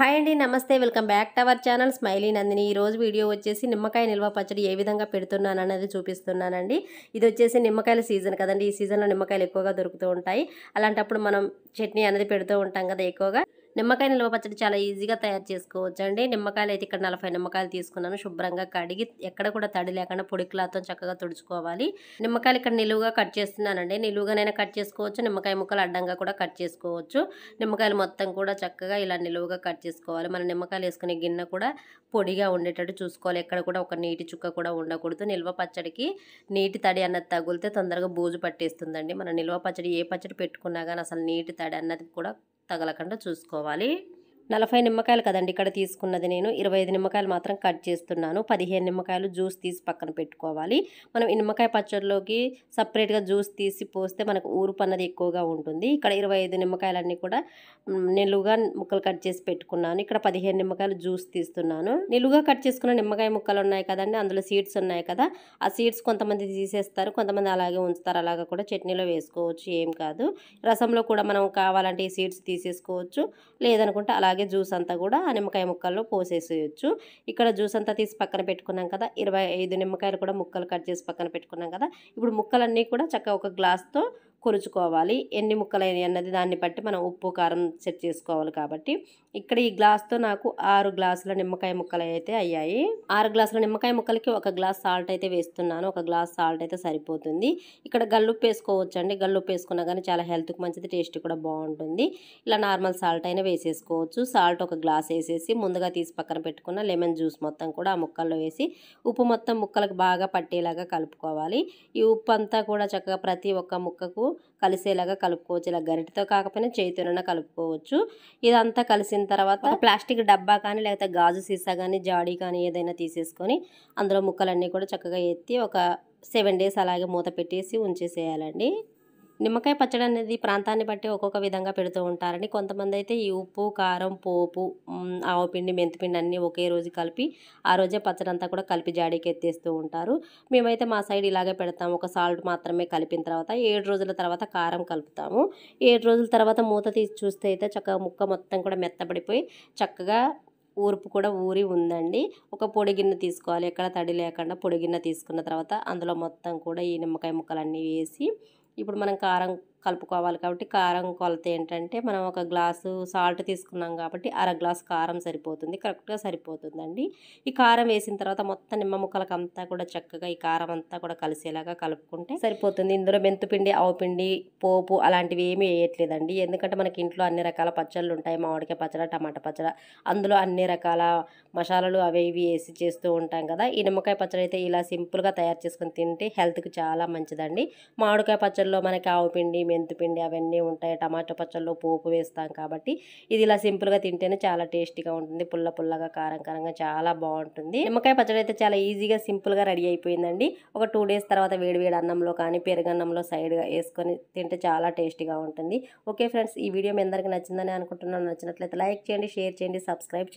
hi అండి నమస్తే welcome back to our channel smiley Nandini ఈరోజు వీడియో వచ్చేసి నిమ్మకాయ నిల్వ పచ్చడి ఏ విధంగా పెడుతున్నాను అనేది చూపిస్తున్నానండి ఇది వచ్చేసి నిమ్మకాయల సీజన్ కదండి ఈ సీజన్లో నిమ్మకాయలు ఎక్కువగా దొరుకుతూ ఉంటాయి అలాంటప్పుడు మనం చట్నీ అనేది పెడుతూ ఉంటాం కదా ఎక్కువగా నిమ్మకాయ నిల్వ పచ్చడి చాలా ఈజీగా తయారు చేసుకోవచ్చు అండి నిమ్మకాయలు అయితే ఇక్కడ నలభై నిమ్మకాయలు తీసుకున్నాను శుభ్రంగా కడిగి ఎక్కడ కూడా తడి లేకుండా పొడి క్లాత్తో చక్కగా తుడుచుకోవాలి నిమ్మకాయలు ఇక్కడ నిలువుగా కట్ చేస్తున్నానండి నిలువుగానైనా కట్ చేసుకోవచ్చు నిమ్మకాయ ముక్కలు అడ్డంగా కూడా కట్ చేసుకోవచ్చు నిమ్మకాయలు మొత్తం కూడా చక్కగా ఇలా నిలువుగా కట్ చేసుకోవాలి మన నిమ్మకాయలు వేసుకునే గిన్నె కూడా పొడిగా ఉండేటట్టు చూసుకోవాలి ఎక్కడ కూడా ఒక నీటి చుక్క కూడా ఉండకూడదు నిల్వ పచ్చడికి నీటి తడి అన్నది తగిలితే తొందరగా బూజు పట్టేస్తుందండి మన నిల్వ పచ్చడి ఏ పచ్చడి పెట్టుకున్నా కానీ అసలు నీటి తడి అన్నది కూడా తగలకుండా చూసుకోవాలి నలభై నిమ్మకాయలు కదండి ఇక్కడ తీసుకున్నది నేను ఇరవై ఐదు నిమ్మకాయలు మాత్రం కట్ చేస్తున్నాను పదిహేను నిమ్మకాయలు జ్యూస్ తీసి పక్కన పెట్టుకోవాలి మనం ఈ నిమ్మకాయ పచ్చడిలోకి సపరేట్గా జ్యూస్ తీసి పోస్తే మనకు ఊరుపు అన్నది ఎక్కువగా ఉంటుంది ఇక్కడ ఇరవై ఐదు నిమ్మకాయలన్నీ కూడా నిలువుగా ముక్కలు కట్ చేసి పెట్టుకున్నాను ఇక్కడ పదిహేను నిమ్మకాయలు జ్యూస్ తీస్తున్నాను నిలువుగా కట్ చేసుకున్న నిమ్మకాయ ముక్కలు ఉన్నాయి కదండి అందులో సీడ్స్ ఉన్నాయి కదా ఆ సీడ్స్ కొంతమంది తీసేస్తారు కొంతమంది అలాగే ఉంచుతారు అలాగా కూడా చట్నీలో వేసుకోవచ్చు ఏం కాదు రసంలో కూడా మనం కావాలంటే ఈ సీడ్స్ తీసేసుకోవచ్చు లేదనుకుంటే అలాగే అలాగే జ్యూస్ అంతా కూడా ఆ నిమ్మకాయ ముక్కల్లో పోసేసేయచ్చు ఇక్కడ జ్యూస్ అంతా తీసి పక్కన పెట్టుకున్నాం కదా ఇరవై ఐదు నిమ్మకాయలు కూడా ముక్కలు కట్ చేసి పక్కన పెట్టుకున్నాం కదా ఇప్పుడు ముక్కలన్నీ కూడా చక్కగా ఒక గ్లాస్తో కురుచుకోవాలి ఎన్ని ముక్కలైనవి అన్నది దాన్ని బట్టి మనం ఉప్పు కారం సెట్ చేసుకోవాలి కాబట్టి ఇక్కడ ఈ గ్లాస్తో నాకు ఆరు గ్లాసుల నిమ్మకాయ ముక్కలు అయితే అయ్యాయి ఆరు గ్లాసుల నిమ్మకాయ ముక్కలకి ఒక గ్లాస్ సాల్ట్ అయితే వేస్తున్నాను ఒక గ్లాస్ సాల్ట్ అయితే సరిపోతుంది ఇక్కడ గల్లుప్పు వేసుకోవచ్చండి గల్లుప్పు వేసుకున్నా కానీ చాలా హెల్త్కి మంచిది టేస్ట్ కూడా బాగుంటుంది ఇలా నార్మల్ సాల్ట్ అయినా వేసేసుకోవచ్చు సాల్ట్ ఒక గ్లాస్ వేసేసి ముందుగా తీసి పక్కన పెట్టుకున్న లెమన్ జ్యూస్ మొత్తం కూడా ఆ ముక్కల్లో వేసి ఉప్పు మొత్తం ముక్కలకు బాగా పట్టేలాగా కలుపుకోవాలి ఈ ఉప్పు అంతా కూడా చక్కగా ప్రతి ఒక్క ముక్కకు కలిసేలాగా కలుపుకోవచ్చు ఇలా గరిటతో కాకపోయినా చేతిలోనే కలుపుకోవచ్చు ఇదంతా కలిసిన తర్వాత ప్లాస్టిక్ డబ్బా కానీ లేకపోతే గాజు సీసా కానీ జాడీ కానీ ఏదైనా తీసేసుకొని అందులో ముక్కలన్నీ కూడా చక్కగా ఎత్తి ఒక సెవెన్ డేస్ అలాగే మూత పెట్టేసి ఉంచేసేయాలండి నిమ్మకాయ పచ్చడి అనేది ప్రాంతాన్ని బట్టి ఒక్కొక్క విధంగా పెడుతూ ఉంటారని కొంతమంది అయితే ఈ ఉప్పు కారం పోపు ఆవపిండి మెంతిపిండి అన్నీ ఒకే రోజు కలిపి ఆ రోజే పచ్చడి అంతా కూడా కలిపి జాడీకి ఎత్తేస్తూ ఉంటారు మేమైతే మా సైడ్ ఇలాగే పెడతాము ఒక సాల్ట్ మాత్రమే కలిపిన తర్వాత ఏడు రోజుల తర్వాత కారం కలుపుతాము ఏడు రోజుల తర్వాత మూత తీసి చూస్తే అయితే చక్కగా ముక్క మొత్తం కూడా మెత్తబడిపోయి చక్కగా ఊరుపు కూడా ఊరి ఉందండి ఒక పొడి గిన్నె తీసుకోవాలి ఎక్కడ తడి లేకుండా పొడి గిన్నె తీసుకున్న తర్వాత అందులో మొత్తం కూడా ఈ నిమ్మకాయ ముక్కలన్నీ వేసి ఇప్పుడు మనం కారం కలుపుకోవాలి కాబట్టి కారం కొలత ఏంటంటే మనం ఒక గ్లాసు సాల్ట్ తీసుకున్నాం కాబట్టి అర గ్లాస్ కారం సరిపోతుంది కరెక్ట్గా సరిపోతుందండి ఈ కారం వేసిన తర్వాత మొత్తం నిమ్మ ముక్కలకు అంతా కూడా చక్కగా ఈ కారం అంతా కూడా కలిసేలాగా కలుపుకుంటే సరిపోతుంది ఇందులో మెంతుపిండి ఆవుపిండి పోపు అలాంటివి ఏమీ వేయట్లేదండి ఎందుకంటే మనకి ఇంట్లో అన్ని రకాల పచ్చళ్ళు ఉంటాయి మామిడికాయ పచ్చడి టమాటా పచ్చడి అందులో అన్ని రకాల మసాలాలు అవి ఇవి వేసి చేస్తూ ఉంటాం కదా ఈ నిమ్మకాయ పచ్చడి అయితే ఇలా సింపుల్గా తయారు చేసుకొని తింటే హెల్త్కి చాలా మంచిదండి మామిడికాయ పచ్చడిలో మనకి ఆవుపిండి మెంతిపిండి అవన్నీ ఉంటాయి టమాటో పచ్చళ్ళు పోపు వేస్తాం కాబట్టి ఇది ఇలా సింపుల్గా తింటేనే చాలా టేస్టీగా ఉంటుంది పుల్ల పుల్లగా కారం కారంగా చాలా బాగుంటుంది నిమ్మకాయ పచ్చడి అయితే చాలా ఈజీగా సింపుల్గా రెడీ అయిపోయిందండి ఒక టూ డేస్ తర్వాత వేడి వేడి అన్నంలో కానీ పెరుగన్నంలో సైడ్గా వేసుకొని తింటే చాలా టేస్టీగా ఉంటుంది ఓకే ఫ్రెండ్స్ ఈ వీడియో మీ అందరికీ నచ్చిందని అనుకుంటున్నాను నచ్చినట్లయితే లైక్ చేయండి షేర్ చేయండి సబ్స్క్రైబ్